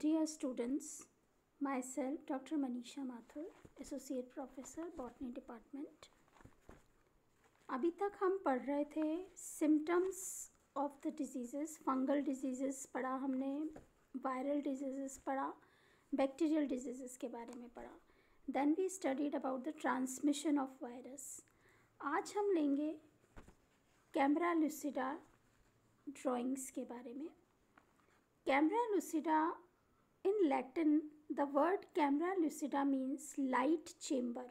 Dear students, myself doctor Manisha Mathur associate professor botany department अभी तक हम पढ़ रहे थे symptoms of the disease fungal diseases पढ़ा हमने वायरल डिजीज़ेस पढ़ा बैक्टीरियल डिजीज़ेस के बारे में पढ़ा then we studied about the transmission of virus आज हम लेंगे कैमरा लुसिडा ड्राइंग्स के बारे में camera lucida In Latin, the word camera lucida means light chamber.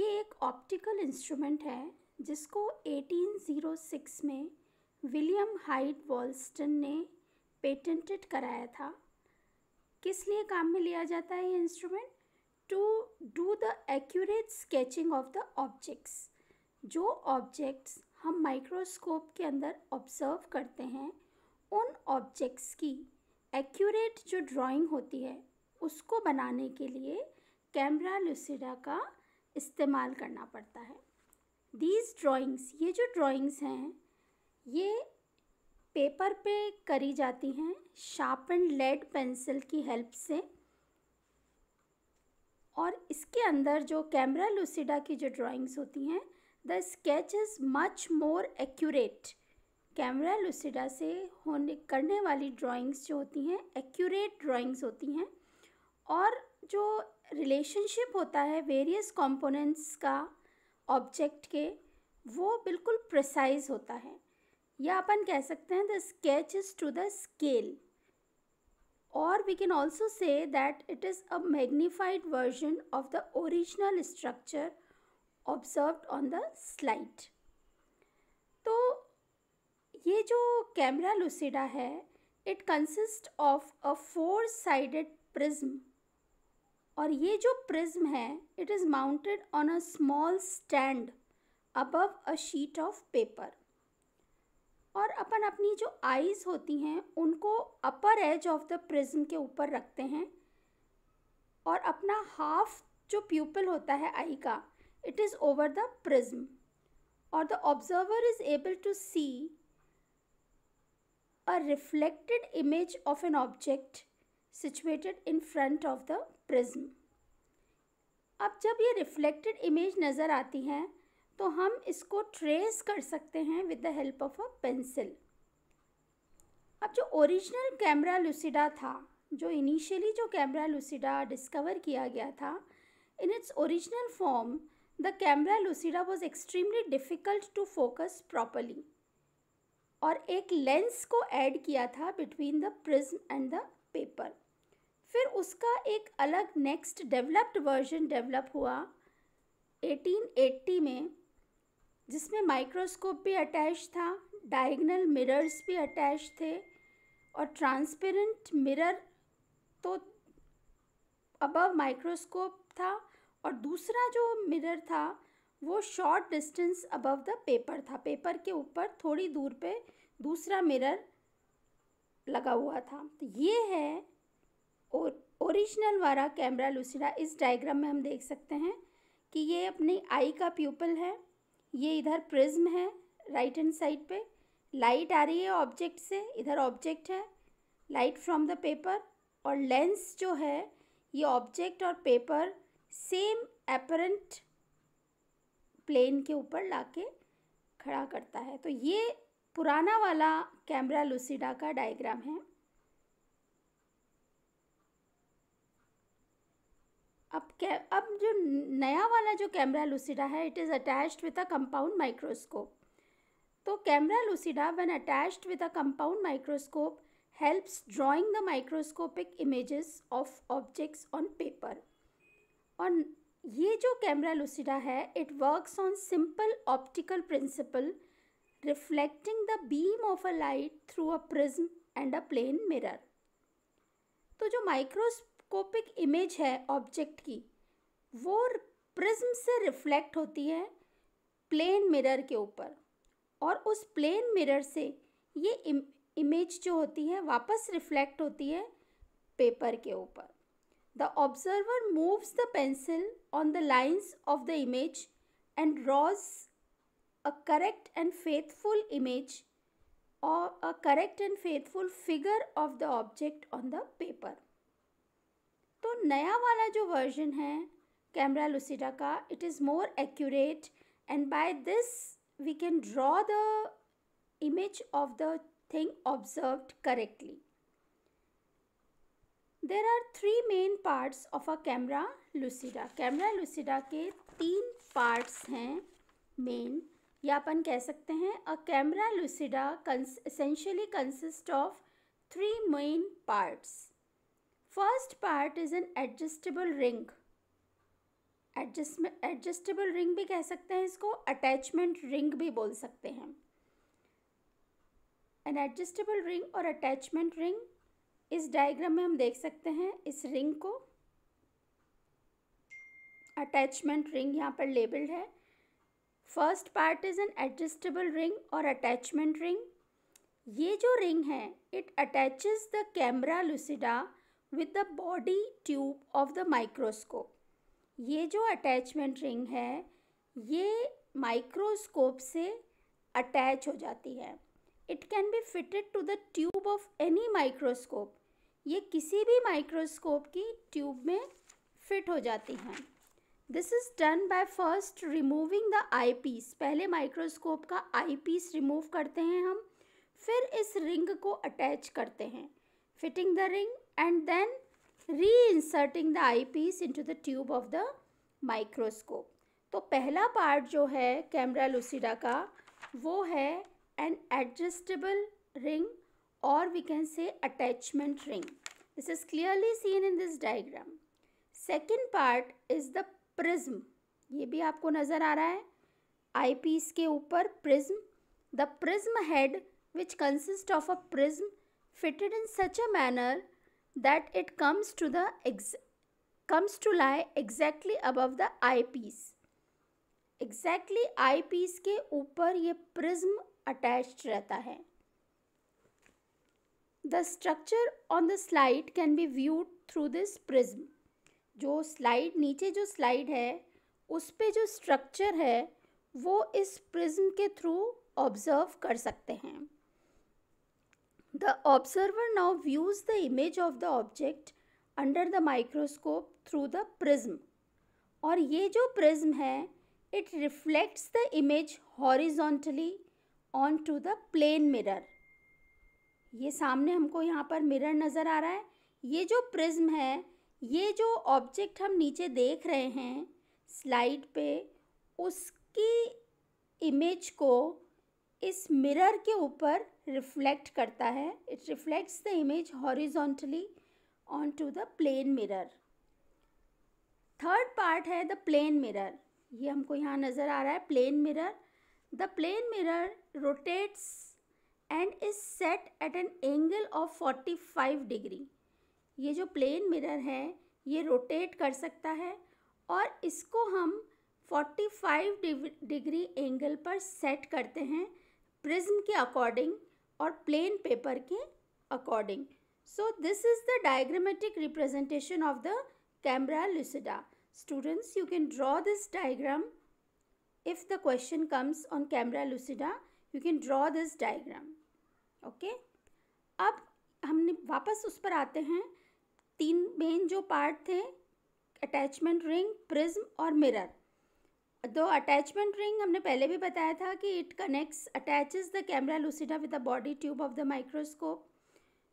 ये एक ऑप्टिकल इंस्ट्रूमेंट है जिसको 1806 में विलियम हाइड वॉल्स्टन ने पेटेंटेड कराया था किस लिए काम में लिया जाता है ये instrument to do the accurate sketching of the objects जो ऑब्जेक्ट्स हम माइक्रोस्कोप के अंदर ऑब्जर्व करते हैं उन ऑब्जेक्ट्स की एक्यूरेट जो ड्राइंग होती है उसको बनाने के लिए कैमरा लुसिडा का इस्तेमाल करना पड़ता है दीज ड्राइंग्स ये जो ड्राइंग्स हैं ये पेपर पे करी जाती हैं शार्पन लेड पेंसिल की हेल्प से और इसके अंदर जो कैमरा लुसिडा की जो ड्राइंग्स होती हैं the sketch is much more accurate camera lucida से होने करने वाली ड्राइंग्स जो होती हैं एक्यूरेट ड्राइंग्स होती हैं और जो रिलेशनशिप होता है वेरियस कंपोनेंट्स का ऑब्जेक्ट के वो बिल्कुल प्रिसाइज होता है या अपन कह सकते हैं the sketch is to the scale और we can also say that it is a magnified version of the original structure observe on the slide जो कैमरा लुसिडा है it consist of a four sided prism और ये जो prism है it is mounted on a small stand above a sheet of paper और अपन अपनी जो आईज़ होती हैं उनको upper edge of the prism के ऊपर रखते हैं और अपना हाफ जो प्यूपल होता है आई का it is over the prism और the observer is able to see a reflected image of an object situated in front of the prism अब जब ये रिफ्लेक्टेड इमेज नज़र आती हैं तो हम इसको ट्रेस कर सकते हैं with the help of a pencil अब जो ओरिजिनल कैमरा लुसिडा था जो इनिशियली जो कैमरा लुसिडा डिस्कवर किया गया था in its original form the camera lucida was extremely difficult to focus properly और एक लेंस को ऐड किया था between the prism and the paper फिर उसका एक अलग नेक्स्ट डेवलप्ड वर्जन डेवलप हुआ 1880 में जिसमें माइक्रोस्कोप भी अटैच था डायगनल मिरर्स भी अटैच थे और ट्रांसपेरेंट मिरर तो अबव माइक्रोस्कोप था और दूसरा जो मिरर था वो short distance above the paper था पेपर के ऊपर थोड़ी दूर पे दूसरा मिरर लगा हुआ था तो ये है और ओरिजिनल वाला कैमरा लुसिडा इस डायग्राम में हम देख सकते हैं कि ये अपनी आई का प्यूपल है ये इधर प्रिज्म है राइट हैंड साइड पे लाइट आ रही है ऑब्जेक्ट से इधर ऑब्जेक्ट है लाइट फ्रॉम द पेपर और लेंस जो है ये ऑब्जेक्ट और पेपर सेम एपरेंट प्लेन के ऊपर ला के खड़ा करता है तो ये पुराना वाला कैमरा लुसिडा का डायग्राम है अब कै अब जो नया वाला जो कैमरा लुसिडा है it is attached with a compound microscope तो camera lucida when attached with a compound microscope helps drawing the microscopic images of objects on paper और ये जो कैमरा लुसिडा है it works on simple optical principle reflecting the beam of a light through a prism and a plane mirror तो जो microscopic image है object की वो prism से रिफ्लेक्ट होती है प्लेन मिरर के ऊपर और उस प्लेन मिरर से ये इमेज जो होती है वापस रिफ्लेक्ट होती है पेपर के ऊपर The observer moves the pencil on the lines of the image and draws a correct and faithful image or a correct and faithful figure of the object on the paper. तो नया वाला जो version है camera lucida का it is more accurate and by this we can image of the thing observed correctly. There are three main parts of a camera lucida camera lucida के तीन parts हैं main या अपन कह सकते हैं a camera lucida essentially consist of three main parts first part is an adjustable ring adjustment adjustable ring भी कह सकते हैं इसको अटैचमेंट रिंग भी बोल सकते हैं एन एडजस्टेबल रिंग और अटैचमेंट रिंग इस डायग्राम में हम देख सकते हैं इस रिंग को अटैचमेंट रिंग यहाँ पर लेबल्ड है first part is an adjustable ring और अटैचमेंट रिंग ये जो रिंग है it attaches the camera lucida with the body tube of the microscope ये जो अटैचमेंट रिंग है ये माइक्रोस्कोप से अटैच हो जाती है it can be fitted to the tube of any microscope ये किसी भी माइक्रोस्कोप की ट्यूब में फिट हो जाती हैं this is done by first removing the eyepiece पहले माइक्रोस्कोप का आई पीस रिमूव करते हैं हम फिर इस रिंग को अटैच करते हैं fitting the ring and then reinserting the eyepiece into the tube of the microscope तो पहला पार्ट जो है कैमरा लुसीडा का वो है an adjustable ring or we can say attachment ring. This is clearly seen in this diagram. Second part is the prism. ये भी आपको नज़र आ रहा है आई पीस के ऊपर prism the prism head which consists of a prism fitted in such a manner that it comes to the comes to lie exactly above the eyepiece. Exactly eyepiece के ऊपर ये prism अटैच रहता है the structure on the slide can be viewed through this prism जो slide नीचे जो slide है उस पर जो स्ट्रक्चर है वो इस प्रिज्म के थ्रू ऑब्जर्व कर सकते हैं the observer now views the image of the object under the microscope through the prism और ये जो प्रिज्म है it reflects the image horizontally onto the plane mirror ये सामने हमको यहाँ पर मिरर नज़र आ रहा है ये जो प्रिज्म है ये जो ऑब्जेक्ट हम नीचे देख रहे हैं स्लाइड पे उसकी इमेज को इस मिरर के ऊपर रिफ्लेक्ट करता है it reflects the image horizontally onto the plane mirror third part है द प्लेन मिरर ये हमको यहाँ नज़र आ रहा है plane mirror The plane mirror rotates and is set at an angle of 45 degree. ये जो प्लेन मिरर है ये रोटेट कर सकता है और इसको हम 45 डिग्री एंगल पर सेट करते हैं प्रिज्म के अकॉर्डिंग और प्लेन पेपर के according so this is the diagrammatic representation of the camera lucida students you can draw this diagram if the question comes on camera lucida you can draw this diagram okay अब humne वापस उस पर आते हैं तीन main जो part थे attachment ring prism और मिरर दो अटैचमेंट रिंग हमने पहले भी बताया था कि it connects attaches the camera lucida with the body tube of the microscope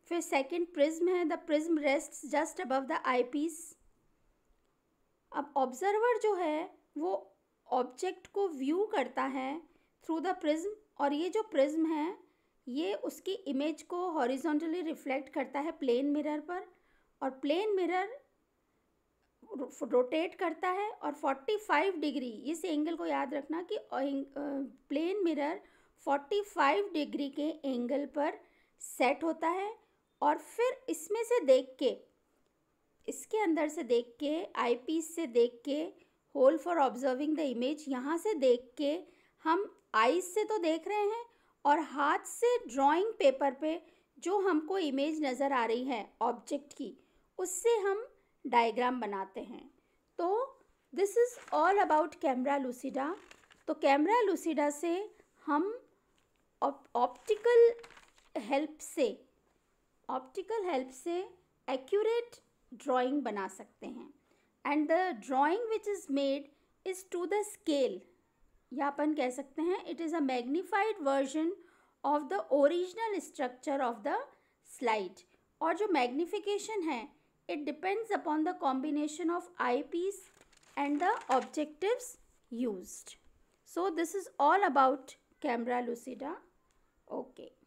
फिर सेकंड प्रिज्म है the prism rest just above the eyepiece अब ऑब्जर्वर जो है वो ऑब्जेक्ट को व्यू करता है थ्रू द प्रिज्म और ये जो प्रिज्म है ये उसकी इमेज को हॉरिजॉन्टली रिफ्लेक्ट करता है प्लेन मिरर पर और प्लेन मिरर रोटेट करता है और 45 डिग्री इस एंगल को याद रखना कि प्लेन मिरर 45 डिग्री के एंगल पर सेट होता है और फिर इसमें से देख के इसके अंदर से देख के आईपीस से देख के hole for observing the image यहाँ से देख के हम आइज से तो देख रहे हैं और हाथ से ड्राइंग पेपर पे जो हमको इमेज नज़र आ रही है ऑब्जेक्ट की उससे हम डायग्राम बनाते हैं तो this is all about camera lucida तो कैमरा लूसीडा से हम ऑप्टिकल हेल्प से ऑप्टिकल हेल्प से एक्यूरेट ड्राइंग बना सकते हैं and the drawing which is made is to the scale या अपन कह सकते हैं it is a magnified version of the original structure of the slide और जो मैग्नीफिकेशन है it depends upon the combination of eyepiece and the objective use so this is all about camera lucida okay